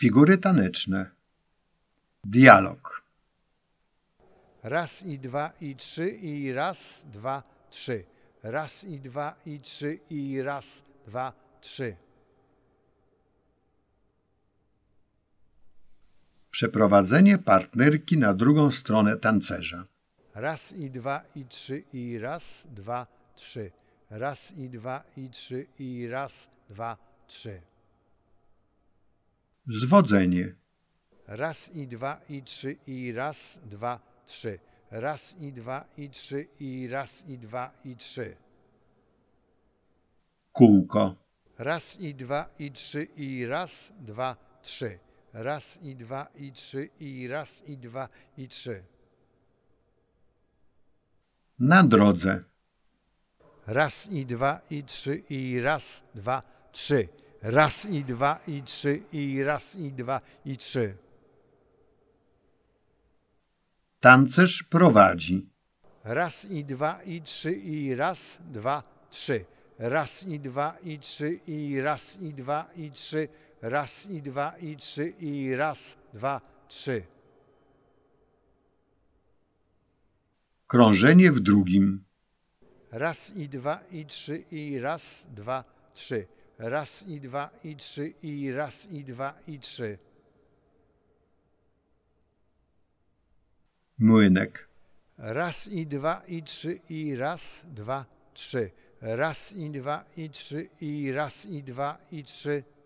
Figury taneczne. Dialog. Raz i dwa i trzy i raz, dwa, trzy. Raz i dwa i trzy i raz, dwa, trzy. Przeprowadzenie partnerki na drugą stronę tancerza. Raz i dwa i trzy i raz, dwa, trzy. Raz i dwa i trzy i raz, dwa, trzy. Zwodzenie. Raz i dwa i trzy i raz, dwa, trzy. Raz i dwa i trzy i raz i dwa i trzy. Kółko. Raz i dwa i trzy i raz, dwa, trzy. Raz i dwa i trzy i raz i dwa i trzy. Na drodze. Raz i dwa i trzy i raz, dwa, trzy raz i dwa i trzy i raz i dwa i trzy. Tancerz prowadzi. Raz i dwa i trzy i raz, dwa, trzy. Raz i dwa i trzy i raz i dwa i trzy. Raz i dwa i trzy i raz, dwa, trzy. Krążenie w drugim. Raz i dwa i trzy i raz, dwa, trzy raz i dwa i trzy i raz i dwa i trzy. Młynek. Raz i dwa i trzy i raz, dwa, trzy. Raz i dwa i trzy i raz i dwa i trzy.